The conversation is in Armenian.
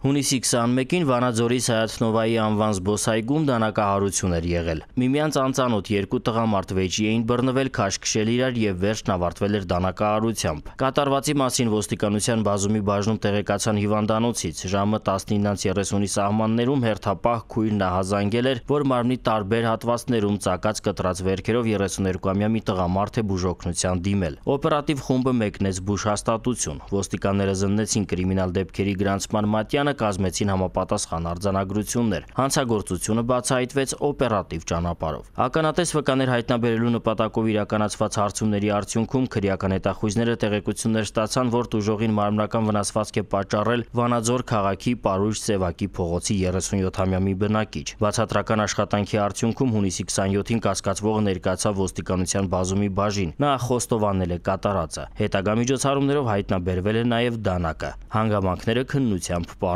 Հունիսի 21-ին Վանաձորի Սայաթնովայի անվան զբոսայգում դանակահարություն էր եղել։ Միմյանց անծանոթ երկու տղամարդ վեճի էին բռնվել, քաշքշել իրար եւ վերջն ավարտվել էր դանակահարությամբ։ Կատարվածի մասին ոստիկանության բազումի բաժնում տեղեկացան հիվանդանոցից։ Ժամը 19:30-ի սահմաններում հերթապահ քույր նահազանգել էր, որ մարմնի տարբեր հատվածներում ծակած կտրած վերքերով 32-ամյա մի տղամարդ է բուժօգնության դիմել։ Օպերատիվ խումբը մեկնեց բուժհաստատություն։ Ոստիկանները զննեցին կրիմինալ դեպքերի գրանցման մատյանը Ռուսաստանը կազմեցին համապատասխան արձանագրություններ։ Հանցագործությունը բացահայտվեց օպերատիվ ճանապարհով։ Ականատես վկաներ հայտնաբերելու նպատակով իրականացված հարցումների արդյունքում քրեական հետախույզները տեղեկություններ ստացան, որ դժողին մարմնական վնասվածք է պատճառել Վանաձոր քաղաքի Պարուժ Սևակի փողոցի 37-ամյա մի բնակիչ։ Բացատրական աշխատանքի արդյունքում հունիսի 27-ին կասկածվողը ներկայացավ ոստիկանության բազումի բաժին։ Նա խոստովանել է կատարածը։ Հետագա միջոցառումներով հայտնաբերվել է նաև դանակը։ Հանգամանքները քննությամբ